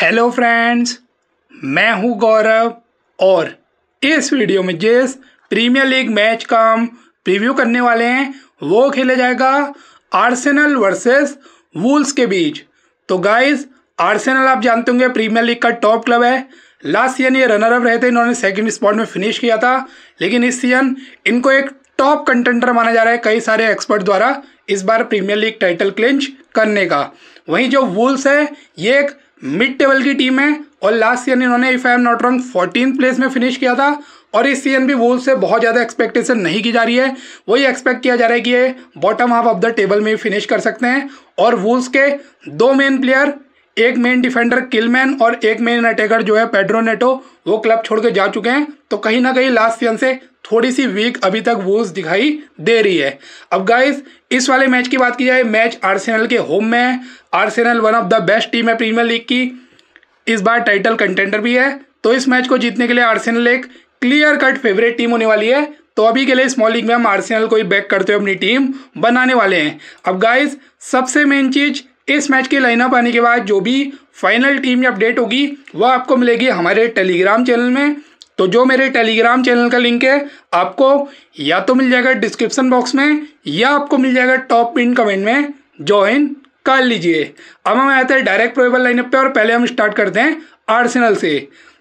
hello friends मैं हूं गौरव और इस वीडियो में जिस प्रीमियर लीग मैच का हम प्रीव्यू करने वाले हैं वो खेला जाएगा आर्सेनल वर्सेस वुल्स के बीच तो गाइस आर्सेनल आप जानते होंगे प्रीमियर लीग का टॉप क्लब है लास्ट सीजन ये रनर अप रहे थे इन्होंने सेकंड स्पॉट में फिनिश किया था लेकिन इस सीजन इनको एक टॉप कंटेंटर माना जा रहा है कई सारे एक्सपर्ट द्वारा इस बार प्रीमियर लीग टाइटल क्लिंच करने का वहीं जो वुल्स है ये एक मिड टेबल की टीम है और लास्ट ईयर इन्होंने if I am not wrong fourteen place में फिनिश किया था और इस सीजन भी वोल से बहुत ज़्यादा एक्सपेक्टेशन नहीं की जा रही है वही एक्सपेक्ट किया जा रहा है कि ये bottom half of the table में फिनिश कर सकते हैं और वोल्स के दो मेन प्लेयर एक मेन डिफेंडर किलमैन और एक मेन अटैकर जो है पेड्रो नेटो वो क्लब छोड़ के जा चुके हैं तो कहीं ना कहीं लास्ट सीजन से थोड़ी सी वीक अभी तक वोज दिखाई दे रही है अब गाइस इस वाले मैच की बात की जाए मैच आर्सेनल के होम में है Arsenal one of the best team है प्रीमियर लीग की इस बार टाइटल कंटेंडर भी है तो इस मैच को जीतने के लिए आर्सेनल एक क्लियर कट फेवरेट टीम होने वाली है तो अभी के लिए स्मॉल लीग में हम आर्सेनल को ही बैक करते हुए अपनी टीम बनाने वाले हैं अब गाइस सबसे मेन चीज़ इस मैच की लाइनअप आने के बाद जो भी फाइनल टीम अपडेट होगी वह आपको मिलेगी हमारे टेलीग्राम चैनल में तो जो मेरे टेलीग्राम चैनल का लिंक है आपको या तो मिल जाएगा डिस्क्रिप्शन बॉक्स में या आपको मिल जाएगा टॉप पिन कमेंट में ज्वाइन कर लीजिए अब हम आते हैं डायरेक्ट प्रोबेबल लाइनअप पे और पहले हम स्टार्ट करते हैं आर्सेनल से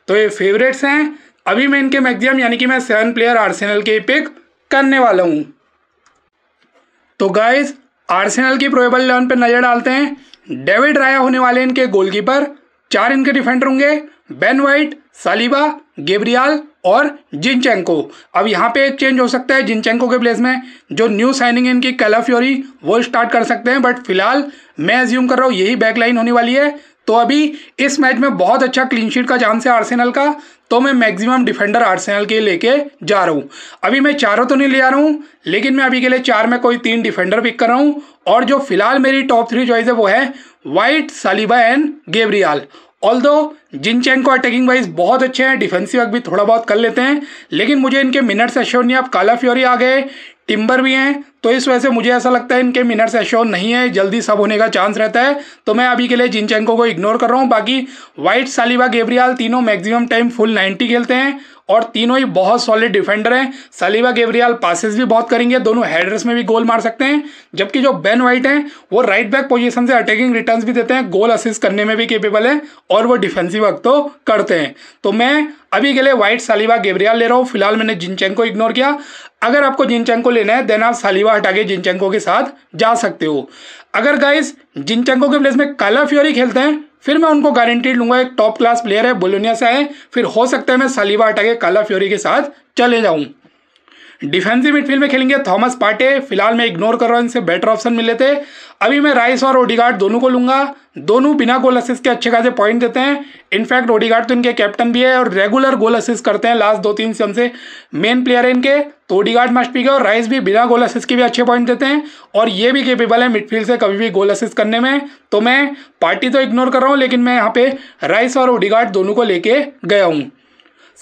तो ये फेवरेट्स हैं अभी मैं इनके मैक्सिमम यानी कि मैं सेवन प्लेयर आर्सेनल के पिक करने वाला हूँ तो गाइज आर्सेनल की प्रोबेबल इलेवन पर नजर डालते हैं डेविड राया होने वाले इनके गोलकीपर चार इनके डिफेंडर होंगे बेन वाइट सालिबा गेब्रियाल और जिनचेंको अब यहाँ पे एक चेंज हो सकता है जिनचेंको के प्लेस में जो न्यू साइनिंग है इनकी कैलाफ्योरी वो स्टार्ट कर सकते हैं बट फिलहाल मैं एज्यूम कर रहा हूँ यही बैकलाइन होने वाली है तो अभी इस मैच में बहुत अच्छा क्लीन शीट का चांस है आर्सेनल का तो मैं मैक्सिमम डिफेंडर आर्सेनल के लेके जा रहा हूँ अभी मैं चारों तो नहीं ले आ रहा हूँ लेकिन मैं अभी के लिए चार में कोई तीन डिफेंडर पिक कर रहा हूँ और जो फिलहाल मेरी टॉप थ्री चॉइस है वो है White Saliba and Gabriel all दो को अटैकिंग वाइज बहुत अच्छे हैं डिफेंसिव भी थोड़ा बहुत कर लेते हैं लेकिन मुझे इनके मिनट्स अश्योर नहीं अब काला फ्योरी आ गए टिम्बर भी हैं तो इस वजह से मुझे ऐसा लगता है इनके मिनट्स एश्योर नहीं है जल्दी सब होने का चांस रहता है तो मैं अभी के लिए जिनचेंको को इग्नोर कर रहा हूँ बाकी वाइट सालिबा गेब्रियाल तीनों मैक्सिमम टाइम फुल 90 खेलते हैं और तीनों ही बहुत सॉलिड डिफेंडर हैं सलीवा गेबरियाल पासिस भी बहुत करेंगे दोनों हेडर्स में भी गोल मार सकते हैं जबकि जो बेन वाइट हैं वो राइट बैक पोजीशन से अटैकिंग रिटर्न्स भी देते हैं गोल असिस्ट करने में भी केपेबल है और वो डिफेंसिव वर्क तो करते हैं तो मैं अभी के लिए वाइट सालिवा गेब्रियाल ले रहा हूँ फिलहाल मैंने को इग्नोर किया अगर आपको जिनचेंको लेना है देन आप सालिवा हटा के जिनचेंगो के साथ जा सकते हो अगर गाइस जिनचेंको के प्लेस में काला फ्योरी खेलते हैं फिर मैं उनको गारंटी लूंगा एक टॉप क्लास प्लेयर है बोलोनिया से आए फिर हो सकता है मैं सलीबा हटा के काला फ्योरी के साथ चले जाऊं डिफेंसिव मिडफील्ड में खेलेंगे थॉमस पाटे फिलहाल मैं इग्नोर कर रहा हूँ इनसे बेटर ऑप्शन मिले थे अभी मैं राइस और ओडिगार्ड दोनों को लूंगा दोनों बिना गोल असिस्ट के अच्छे खासे पॉइंट देते हैं इनफैक्ट ओडीगार्ड तो इनके कैप्टन भी है और रेगुलर गोल असिस्ट करते हैं लास्ट दो तीन सीजन से मेन प्लेयर है इनके तो ओडीगार्ड मस्ट पी और राइस भी बिना गोल असिस्ट के भी अच्छे पॉइंट देते हैं और ये भी केपेबल है मिडफील्ड से कभी भी गोल असिस्ट करने में तो मैं पार्टी तो इग्नोर कर रहा हूँ लेकिन मैं यहाँ पे राइस और ओडीगार्ड दोनों को लेके गया हूँ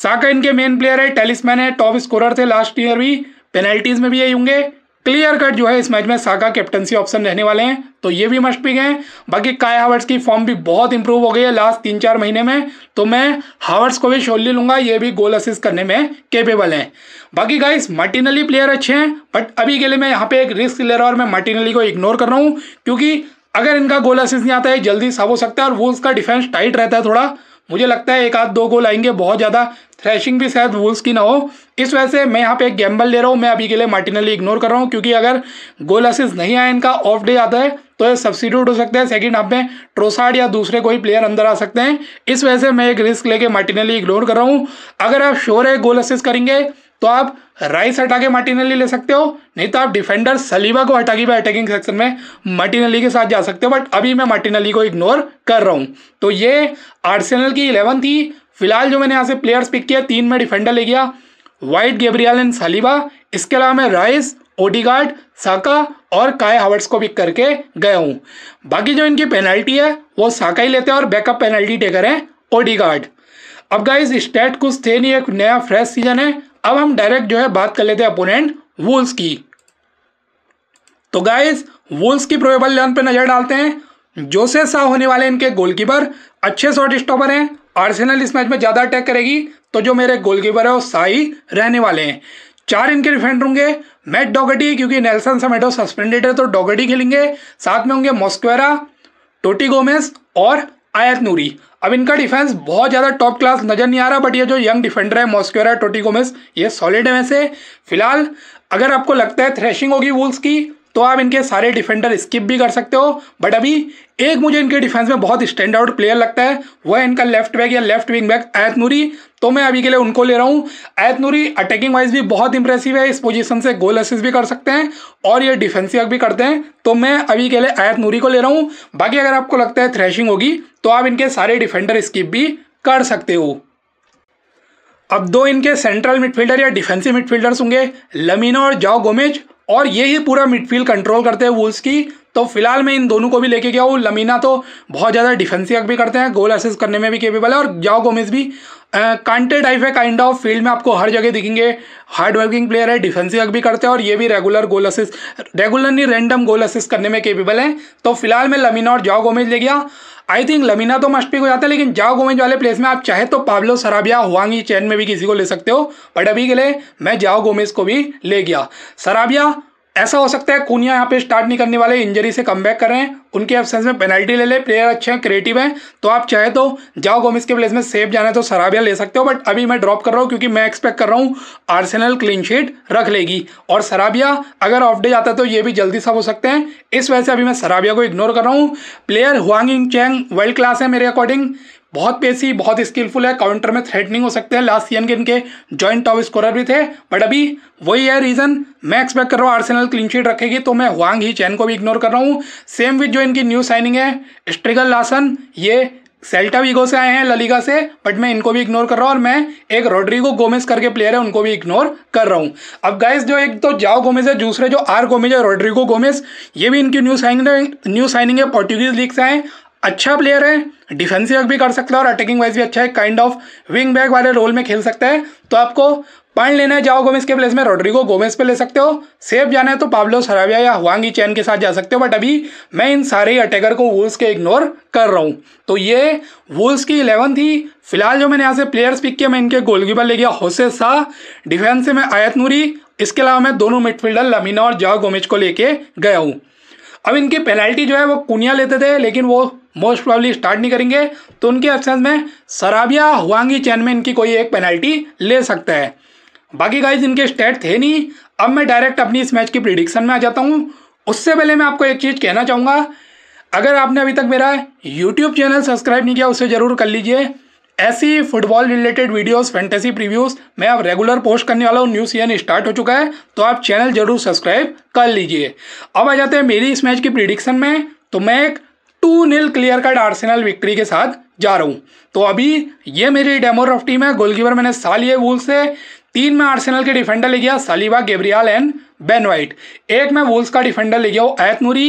साका इनके मेन प्लेयर है टेलिसमैन है टॉप स्कोरर थे लास्ट ईयर भी पेनल्टीज में भी यही होंगे क्लियर कट जो है इस मैच में सागा कैप्टनसी ऑप्शन रहने वाले हैं तो ये भी मस्ट पिक है बाकी काया हावर्ट्स की फॉर्म भी बहुत इंप्रूव हो गई है लास्ट तीन चार महीने में तो मैं हावर्ट्स को भी ले लूंगा ये भी गोल असिस्ट करने में केपेबल हैं बाकी गाइस मार्टिनली प्लेयर अच्छे हैं बट अभी के लिए मैं यहाँ पे एक रिस्क ले रहा हूँ और मैं मार्टिनली को इग्नोर कर रहा हूँ क्योंकि अगर इनका गोल असिस्ट नहीं आता है जल्दी साफ हो सकता है और वो उसका डिफेंस टाइट रहता है थोड़ा मुझे लगता है एक आध दो गोल आएंगे बहुत ज़्यादा थ्रैशिंग भी शायद वुल्स की ना हो इस वजह से मैं यहाँ पे एक गैम्बल ले रहा हूँ मैं अभी के लिए मार्टिनली इग्नोर कर रहा हूँ क्योंकि अगर गोल असिस नहीं आए इनका ऑफ डे आता है तो ये सब्सिट्यूट हो सकते हैं सेकंड हाफ में ट्रोसाड या दूसरे कोई प्लेयर अंदर आ सकते हैं इस वजह से मैं एक रिस्क लेके मार्टिनली इग्नोर कर रहा हूँ अगर आप श्योर है गोल असिस करेंगे तो आप राइस हटा के मार्टिनली ले सकते हो नहीं तो आप डिफेंडर सलीबा को हटा के भी अटैकिंग सेक्शन में मार्टिनली के साथ जा सकते हो बट अभी मैं मार्टिनली को इग्नोर कर रहा हूँ तो ये आर्सेनल की इलेवन थी फिलहाल जो मैंने यहाँ से प्लेयर्स पिक किया तीन में डिफेंडर ले गया वाइट गेब्रियाल एंड सलीबा इसके अलावा मैं राइस ओडीगार्ड साका और काय हावर्ट्स को पिक करके गया हूँ बाकी जो इनकी पेनल्टी है वो साका ही लेते हैं और बैकअप पेनल्टी टेकर हैं ओडीगार्ड अब गाइज स्टेट कुछ थे नहीं एक नया फ्रेश सीजन है अब हम डायरेक्ट जो है बात कर लेते हैं अपोनेंट वुल्स की तो गाइस वुल्स की प्रोबेबल इलेवन पे नजर डालते हैं जोसे शाह होने वाले इनके गोलकीपर अच्छे शॉर्ट स्टॉपर हैं आर्सेनल इस मैच में ज़्यादा अटैक करेगी तो जो मेरे गोलकीपर है वो साई रहने वाले हैं चार इनके डिफेंडर होंगे मैट डॉगटी क्योंकि नेल्सन समेटो सस्पेंडेड है तो डॉगटी खेलेंगे साथ में होंगे मोस्क्वेरा टोटी गोमेस और आयत नूरी अब इनका डिफेंस बहुत ज़्यादा टॉप क्लास नज़र नहीं आ रहा बट ये जो यंग डिफेंडर है मॉस्क्योरा टोटी गोमेस ये सॉलिड है वैसे फिलहाल अगर आपको लगता है थ्रेशिंग होगी वुल्स की तो आप इनके सारे डिफेंडर स्किप भी कर सकते हो बट अभी एक मुझे इनके डिफेंस में बहुत स्टैंड आउट प्लेयर लगता है वह इनका लेफ्ट बैक या left wing back Ait Nouri तो मैं अभी के लिए उनको ले रहा हूँ आयत नूरी अटैकिंग वाइज भी बहुत इंप्रेसिव है इस पोजीशन से गोल असिस्ट भी कर सकते हैं और ये डिफेंसिव भी करते हैं तो मैं अभी के लिए आयत नूरी को ले रहा हूँ बाकी अगर आपको लगता है थ्रैशिंग होगी तो आप इनके सारे डिफेंडर स्किप भी कर सकते हो अब दो इनके सेंट्रल मिडफील्डर या डिफेंसिव मिडफील्डर्स होंगे लमीना और जाओ गोमेज और ये ही पूरा मिडफील्ड कंट्रोल करते हैं वुल्स की तो फिलहाल मैं इन दोनों को भी लेके गया हूँ लमीना तो बहुत ज़्यादा डिफेंसिव भी करते हैं गोल असिस्ट करने में भी केपेबल है और जाओ गोमेज भी कांटे टाइप है काइंड ऑफ फील्ड में आपको हर जगह दिखेंगे हार्ड वर्किंग प्लेयर है डिफेंसिव भी करते हैं और ये भी regular goal assist regularly random goal assist करने में केपेबल है तो फिलहाल मैं लमीना और जाओ गोमेज ले गया आई थिंक लमीना तो मस्ट पिक हो जाता है लेकिन जाओ गोमेज वाले प्लेस में आप चाहे तो पाब्लो सराबिया हुआंगी चैन में भी किसी को ले सकते हो बट अभी के लिए मैं जाओ गोमेज को भी ले गया सराबिया ऐसा हो सकता है कूनिया यहाँ पे स्टार्ट नहीं करने वाले इंजरी से कम बैक कर रहे हैं उनके एब्सेंस में पेनल्टी ले ले प्लेयर अच्छे हैं क्रिएटिव हैं तो आप चाहे तो जाओ गोमिस के प्लेस में सेफ जाना है तो सराबिया ले सकते हो बट अभी मैं ड्रॉप कर रहा हूँ क्योंकि मैं एक्सपेक्ट कर रहा हूँ आर्सेनल क्लीन शीट रख लेगी और सराबिया अगर ऑफ डे जाता है तो ये भी जल्दी सब हो सकते हैं इस वजह से अभी मैं सराबिया को इग्नोर कर रहा हूँ player Hwang Chan world class है मेरे अकॉर्डिंग बहुत पेसी बहुत स्किलफुल है काउंटर में थ्रेटनिंग हो सकते हैं लास्ट सीजन के इनके जॉइंट टॉप स्कोरर भी थे बट अभी वही है रीजन मैं एक्सपेक्ट कर रहा हूँ आर्सेनल क्लीन शीट रखेगी तो मैं हुआंग ही चैन को भी इग्नोर कर रहा हूँ सेम विथ जो इनकी न्यू साइनिंग है स्ट्रिगल लासन ये सेल्टा वीगो से आए हैं ललिगा से बट मैं इनको भी इग्नोर कर रहा हूँ और मैं एक रोड्रिगो गोमेज करके प्लेयर है उनको भी इग्नोर कर रहा हूँ अब गाइस जो एक तो जाओ गोमेज है दूसरे जो आर गोमेज है रोड्रिगो गोमेज ये भी इनकी न्यू साइनिंग न्यू साइनिंग है पोर्टुगीज लीग से आए अच्छा प्लेयर है डिफेंसिव भी कर सकता है और अटैकिंग वाइज भी अच्छा है काइंड ऑफ विंग बैक वाले रोल में खेल सकता है तो आपको पॉइंट लेना है जाओ गोमेस के प्लेस में रोड्रिगो गोमेस पे ले सकते हो सेफ जाना है तो पाब्लो सराविया या हुआंगी चैन के साथ जा सकते हो बट अभी मैं इन सारे अटैकर को वुल्स के इग्नोर कर रहा हूँ तो ये वुल्स की इलेवन थी फिलहाल जो मैंने यहाँ से प्लेयर्स पिक किया मैं इनके गोलकीपर ले गया होसे शाह डिफेंस से मैं आयत नूरी इसके अलावा मैं दोनों मिडफील्डर लमीना और जाओ गोमेज को लेके गया हूँ अब इनकी पेनल्टी जो है वो कुनिया लेते थे लेकिन वो मोस्ट प्रॉब्ली स्टार्ट नहीं करेंगे तो उनके एब्सेंस में सराबिया हुआंगी चैन में इनकी कोई एक पेनल्टी ले सकता है बाकी गाइज इनके स्टेट थे नहीं अब मैं डायरेक्ट अपनी इस मैच की प्रिडिक्शन में आ जाता हूँ उससे पहले मैं आपको एक चीज़ कहना चाहूँगा अगर आपने अभी तक मेरा यूट्यूब चैनल सब्सक्राइब नहीं किया उसे ज़रूर कर लीजिए ऐसी football related videos fantasy previews मैं अब रेगुलर पोस्ट करने वाला हूँ न्यू सीजन स्टार्ट हो चुका है तो आप चैनल जरूर सब्सक्राइब कर लीजिए अब आ जाते हैं मेरी इस मैच की प्रिडिक्शन में तो मैं एक two nil clear cut Arsenal victory के साथ जा रहा हूँ तो अभी ये मेरी डेमोर ऑफ टीम है गोलकीपर मैंने साल वूल से तीन में आर्सेनल के डिफेंडर ले गया Saliba Gabriel and Ben White एक में वुल्स का डिफेंडर ले गया वो ऐत नूरी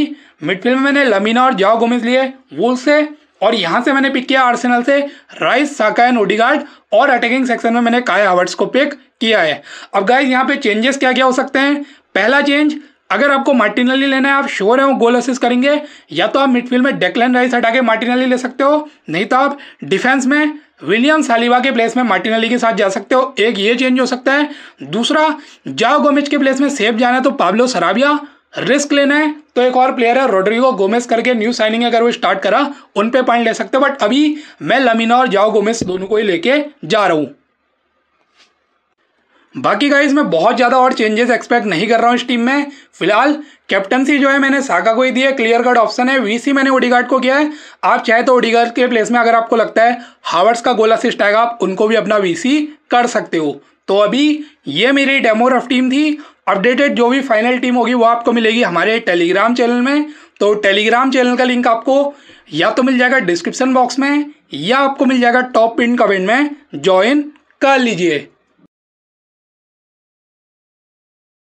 मिडफील्ड में मैंने लमीना और जाओ गोमिस लिए वुल्स से और यहाँ से मैंने पिक किया आर्सेनल से राइस साका एंड ओडीगार्ड और अटैकिंग सेक्शन में मैंने काय हावर्ट्स को पिक किया है अब गाइज यहाँ पे चेंजेस क्या क्या हो सकते हैं पहला चेंज अगर आपको मार्टिनली लेना है आप श्योर है वो गोल असिस्ट करेंगे या तो आप मिडफील्ड में डेक्लन राइस हटा के मार्टिनली ले सकते हो नहीं तो आप डिफेंस में विलियम सालिवा के प्लेस में मार्टिन अली के साथ जा सकते हो एक ये चेंज हो सकता है दूसरा जाओ गोमेज के प्लेस में सेफ जाना है तो पाब्लो सराबिया रिस्क लेना है तो एक और प्लेयर है रोड्रिगो गोमेस करके न्यू साइनिंग अगर वो स्टार्ट करा उन पे पॉइंट ले सकते हो बट अभी मैं लमीना और जाओ गोमेस दोनों को ही लेके जा रहा हूँ बाकी गाइज मैं बहुत ज़्यादा और चेंजेस एक्सपेक्ट नहीं कर रहा हूँ इस टीम में फिलहाल कैप्टनसी जो है मैंने साका को ही दी है क्लियर कट ऑप्शन है वीसी मैंने ओडीगार्ड को किया है आप चाहे तो ओडीगार्ड के प्लेस में अगर आपको लगता है हावर्ड्स का गोल असिस्ट आएगा आप उनको भी अपना वीसी कर सकते हो तो अभी ये मेरी डेमो रफ टीम थी अपडेटेड जो भी फाइनल टीम होगी वो आपको मिलेगी हमारे टेलीग्राम चैनल में तो टेलीग्राम चैनल का लिंक आपको या तो मिल जाएगा डिस्क्रिप्शन बॉक्स में या आपको मिल जाएगा टॉप पिन कमेंट में ज्वाइन कर लीजिए